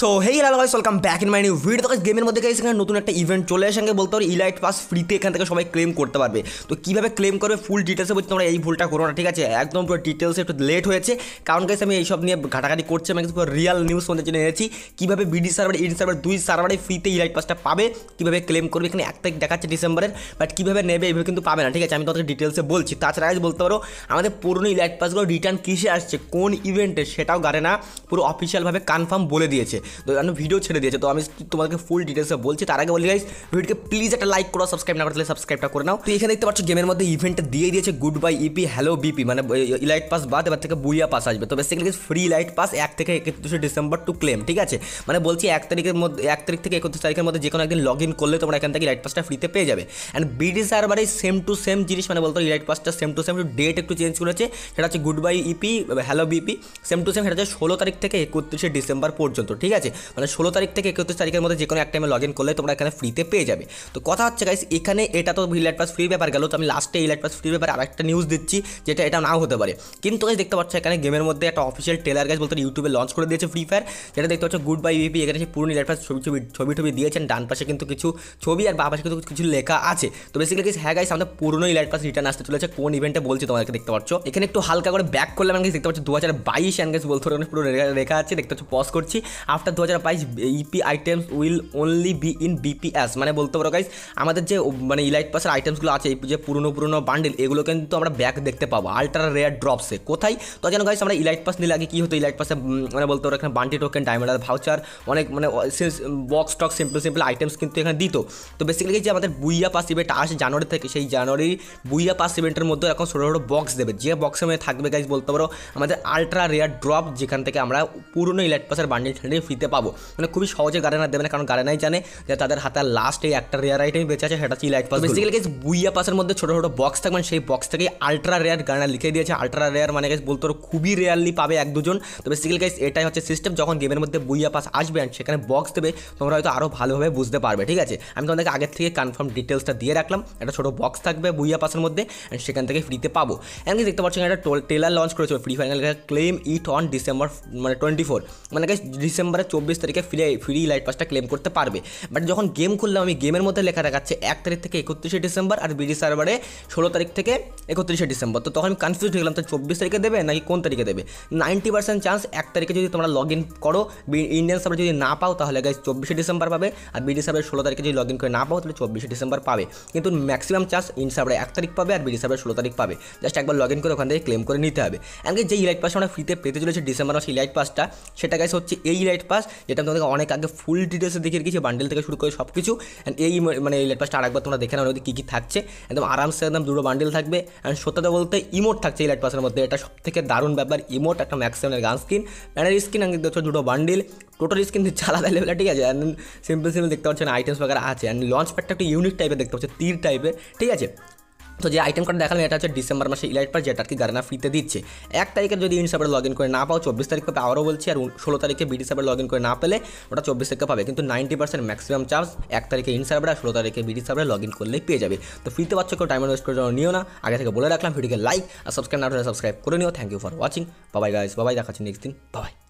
so hey hello guys welcome back in my new video তো গেমের মধ্যে guys এখানে নতুন একটা ইভেন্ট চলে এসে বলতে পারি ইলাইট পাস ফ্রিতে এখান থেকে সবাই ক্লেম করতে পারবে তো কীভাবে ক্লেম করবে ফুল ডিটেলসে বলছি তোমরা এই ভুলটা করো না ঠিক আছে একদম পুরো ডিটেলসে একটু লেট হয়েছে কারণ গাইস আমি এইসব নিয়ে ঘাটাঘাটি করছি আমি পুরো রিয়াল নিউজ তোমাদের জেনে এনেছি কীভাবে বিডি সার্ভার ইডি সার্ভার দুই সার্ভারে ফ্রিতে ইলাইট পাসটা পাবে কীভাবে ক্লেম করবে এখানে এক তারিখ দেখাচ্ছে ডিসেম্বরের বাট কীভাবে নেবে এইভাবে কিন্তু পাবে না ঠিক আছে আমি তোমাদের ডিটেলসে বলছি তাছাড়া গাইস বলতে পারো আমাদের পুরনো ইলাইট পাসগুলো রিটার্ন কিসে আসছে কোন ইভেন্টে সেটাও গাড়ে না পুরো অফিসিয়ালভাবে কনফার্ম বলে দিয়েছে তো আমি ভিডিও ছেড়ে দিয়েছে তো আমি তোমাদেরকে ফুল ডিটেলসে বলছি তার আগে বলি গাইস ভিডিওকে প্লিজ একটা লাইক করো সাবস্ক্রাইব না করলে সাবস্ক্রাইবটা করে নাও তো এখানে দেখতে পাচ্ছ গেমের মধ্যে ইভেন্টটা দিয়ে দিয়েছে good bye EP hello BP মানে ইলাইট পাস বাদ এবার থেকে বুইয়া পাস আসবে তো বেসিক্যালি ফ্রি লাইট পাস এক থেকে একত্রিশে ডিসেম্বর টু ক্লেম ঠিক আছে মানে বলছি এক তারিখের মধ্যে এক তারিখ থেকে একত্রিশ তারিখের মধ্যে যে কোনো একদিন লগ ইন করলে তোমরা এখান থেকে লাইট পাসটা ফ্রিতে পেয়ে যাবে অ্যান্ড বিডি সার্ভারে সেম টু সেম জিনিস মানে বলতো লাইট পাসটা সেম টু সেম ডেট একটু চেঞ্জ করেছে সেটা হচ্ছে good bye EP hello BP same to same সেটা হচ্ছে ষোলো তারিখ থেকে একত্রিশে ডিসেম্বর পর্যন্ত ঠিক আছে আছে মানে ষোলো তারিখ থেকে একত্রিশ তারিখের মধ্যে যে কোনো এক টাইমে লগ ইন করলে তোমরা এখানে ফ্রিতে পেয়ে যাবে তো কথা হচ্ছে গাইস এখানে এটা তো ইলাইট পাস ফ্রি ব্যাপার গেল তো আমি লাস্টে ইলাইট পাস ফ্রি ব্যাপারে আরেকটা নিউজ দিচ্ছি যেটা এটা নাও হতে পারে কিন্তু গাইস দেখতে পাচ্ছ এখানে গেমের মধ্যে একটা অফিসিয়াল টেলার গাইস বলতে ইউটিউবে লঞ্চ করে দিয়েছে ফ্রি ফায়ার যেটা দেখতে পাচ্ছ গুড বাই ইউপি এখানে সেই ইলেট ইলাইট পাস ছবি ছবি ছবি টবি দিয়েছেন ডান পাশে কিন্তু কিছু ছবি আর বা পাশে কিন্তু কিছু লেখা আছে তো বেসিক্যালি গাইস হ্যাঁ গাইস আমাদের পুরনো ইলাইট পাস রিটার্ন আসতে চলেছে কোন ইভেন্টে বলছি তোমাদেরকে দেখতে পাচ্ছ এখানে একটু হালকা করে ব্যাক করলাম দেখতে পাচ্ছ দু হাজার বাইশ অ্যান্ড গাইস বলতে পুরো রেখা আছে দেখতে পাচ্ছ পজ করছি আফটার দু হাজার বাইশ EP items will only be in BPs মানে বলতে পারো গাইজ আমাদের যে মানে ইলাইট পাসের আইটেমসগুলো আছে এই যে পুরনো পুরনো বান্ডেল এগুলো কিন্তু আমরা ব্যাক দেখতে পাবো আলট্রা রেয়ার ড্রপসে কোথায় তো যেন গাইজ আমরা ইলাইট পাস নিলে আগে কী হতো ইলাইট পাসে মানে বলতে পারো এখানে বান্টি টোকেন ডায়মন্ডার ভাউচার অনেক মানে বক্স টক সিম্পল সিম্পল আইটেমস কিন্তু এখানে দিত তো বেসিক্যালি যে আমাদের বুইয়া পাস ইভেন্ট আসে জানুয়ারি থেকে সেই জানুয়ারি বুইয়া পাস ইভেন্টের মধ্যে এখন ছোটো ছোটো বক্স দেবে যে বক্সের মধ্যে থাকবে গাইজ বলতে পারো আমাদের আলট্রা রেয়ার ড্রপ যেখান থেকে আমরা পুরনো ইলাইট পাসের বান্ডেল দিতে পাবো মানে খুবই সহজে গার্ডেনার দেবে না কারণ গার্ডেনাই জানে যে তাদের হাতে লাস্ট এই একটা রেয়ার আইটেম বেঁচে আছে সেটা চিল লাইট বেসিক্যালি গেছে বুইয়া পাসের মধ্যে ছোটো ছোটো বক্স থাকবেন মানে সেই বক্স থেকেই আলট্রা রেয়ার গার্ডেনার লিখে দিয়েছে আলট্রা রেয়ার মানে গেছে বলতে খুবই রেয়ারলি পাবে এক দুজন তো বেসিক্যালি গেছে এটাই হচ্ছে সিস্টেম যখন গেমের মধ্যে বুইয়া পাস আসবে অ্যান্ড সেখানে বক্স দেবে তোমরা হয়তো আরও ভালোভাবে বুঝতে পারবে ঠিক আছে আমি তোমাদেরকে আগের থেকে কনফার্ম ডিটেলসটা দিয়ে রাখলাম একটা ছোটো বক্স থাকবে বুইয়া পাসের মধ্যে অ্যান্ড সেখান থেকে ফ্রিতে পাবো এমনকি দেখতে পাচ্ছি একটা টোল টেলার লঞ্চ করেছিল free fire claim it on December মানে টোয়েন্টি ফোর মানে গেছে ডিসেম্বরে চব্বিশ তারিখে ফ্রি ফ্রি লাইট পাসটা ক্লেম করতে পারবে বাট যখন গেম খুললাম আমি গেমের মধ্যে লেখা দেখাচ্ছে এক তারিখ থেকে একত্রিশে ডিসেম্বর আর বিডি সার্ভারে ষোলো তারিখ থেকে একত্রিশে ডিসেম্বর তো তখন আমি কনফিউজ হয়ে গেলাম তো চব্বিশ তারিখে দেবে নাকি কোন তারিখে দেবে নাইনটি পার্সেন্ট চান্স এক তারিখে যদি তোমরা লগ ইন করো ইন্ডিয়ান সার্ভার যদি না পাও তাহলে গাইজ চব্বিশে ডিসেম্বর পাবে আর বিডি সার্ভারে ষোলো তারিখে যদি লগ ইন করে না পাও তাহলে চব্বিশে ডিসেম্বর পাবে কিন্তু ম্যাক্সিমাম চান্স ইন সার্ভারে এক তারিখ পাবে আর বিডি সার্ভারে ষোলো তারিখ পাবে জাস্ট একবার লগ ইন করে ওখান থেকে ক্লেম করে নিতে হবে এমনকি যে ইলাইট পাসটা আমরা ফ্রিতে পেতে চলেছে ডিসেম্বর মাসে ইলাইট পাসটা সেটা গাইজ হচ্ছে এই ইলাইট পাস পাস যেটা আমি তোমাদেরকে অনেক আগে ফুল ডিটেলসে দেখে রেখেছি বান্ডেল থেকে শুরু করে সব কিছু অ্যান্ড এই মানে এই লেটপাসটা আরেকবার তোমরা দেখে নাও ওদের কী কী থাকছে একদম আরামসে একদম দুটো বান্ডেল থাকবে অ্যান্ড সত্যতা বলতে ইমোট থাকছে এই লেটপাসের মধ্যে এটা সব থেকে দারুণ ব্যাপার ইমোট একটা ম্যাক্সিমামের গান স্কিন প্যানের স্কিন আমি দেখছো দুটো বান্ডেল টোটাল স্কিন দিচ্ছে লেভেলে ঠিক আছে অ্যান্ড সিম্পল সিম্পল দেখতে পাচ্ছেন আইটেমস বাগারা আছে অ্যান্ড লঞ্চ প্যাডটা একটা ইউনিক টাইপের দেখতে পাচ্ছে তীর টাইপের ঠিক আছে তো যে আইটেম কার্ড দেখালাম এটা হচ্ছে ডিসেম্বর মাসে ইলাইট পার যেটা আর কি গারানা ফ্রিতে দিচ্ছে এক তারিখে যদি ইনসাপের লগ ইন করে না পাও চব্বিশ তারিখ পাবে আরও বলছি আর ষোলো তারিখে বিডি সাপের লগ ইন করে না পেলে ওটা চব্বিশ তারিখে পাবে কিন্তু নাইনটি পার্সেন্ট ম্যাক্সিমাম চার্জ এক তারিখে ইনসাপের আর ষোলো তারিখে বিডি সাপের লগ ইন করলেই পেয়ে যাবে তো ফ্রিতে পাচ্ছ কেউ টাইম ওয়েস্ট করে নিও না আগে থেকে বলে রাখলাম ভিডিওকে লাইক আর সাবস্ক্রাইব না সাবস্ক্রাইব করে নিও thank you for watching bye bye guys bye bye দেখাচ্ছি নেক্সট দিন বাবাই